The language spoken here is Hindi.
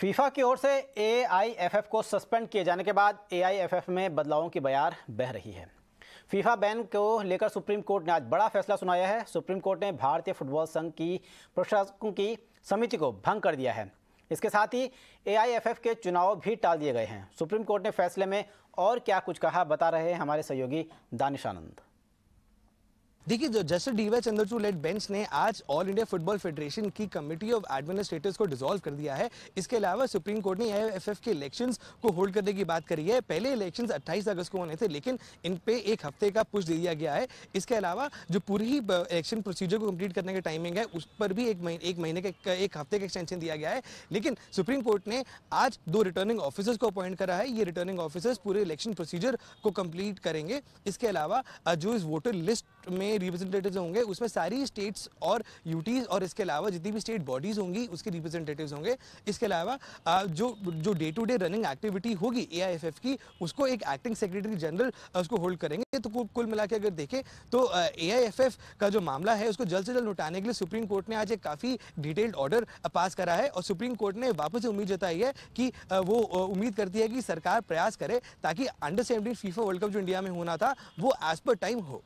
फीफा की ओर से एआईएफएफ को सस्पेंड किए जाने के बाद एआईएफएफ में बदलावों की बयार बह रही है फीफा बैन को लेकर सुप्रीम कोर्ट ने आज बड़ा फैसला सुनाया है सुप्रीम कोर्ट ने भारतीय फुटबॉल संघ की प्रशासकों की समिति को भंग कर दिया है इसके साथ ही एआईएफएफ के चुनाव भी टाल दिए गए हैं सुप्रीम कोर्ट ने फैसले में और क्या कुछ कहा बता रहे हैं हमारे सहयोगी दानिश आनंद देखिए जो justice D Y Chandrachud led bench ने आज ऑल इंडिया फुटबॉल फेडरेशन की कमिटी ऑफ एडमिनिस्ट्रेटर्स को डिसॉल्व कर दिया है इसके अलावा सुप्रीम कोर्ट ने एफ के इलेक्शंस को होल्ड करने की बात करी है पहले इलेक्शंस 28 अगस्त को होने थे लेकिन इन पे एक हफ्ते का पुश दे दिया गया है इसके अलावा जो पूरी ही इलेक्शन प्रोसीजर को कम्प्लीट करने का टाइमिंग है उस पर भी एक महीने एक महीने का एक हफ्ते का एक्सटेंशन दिया गया है लेकिन सुप्रीम कोर्ट ने आज दो रिटर्निंग ऑफिसर्स को अपॉइंट करा है ये रिटर्निंग ऑफिसर्स पूरे इलेक्शन प्रोसीजर को कम्प्लीट करेंगे इसके अलावा जो इस वोटर लिस्ट में रिप्रेजेंटेटिव्स होंगे उसमें सारी स्टेट्स और यूटीज़ और इसके अलावा जितनी भी स्टेट बॉडीज़ होंगी उसके रिप्रेजेंटेटिव्स होंगे इसके अलावा जो जो day to day running activity होगी ए की उसको एक एक्टिंग सेक्रेटरी जनरल उसको होल्ड करेंगे तो कुल मिला अगर देखें तो ए का जो मामला है उसको जल्द से जल्द उठाने के लिए सुप्रीम कोर्ट ने आज एक काफ़ी डिटेल्ड ऑर्डर पास करा है और सुप्रीम कोर्ट ने वापस उम्मीद जताई है कि वो उम्मीद करती है कि सरकार प्रयास करे ताकि under seventeen FIFA world cup जो इंडिया में होना था वो एज पर टाइम हो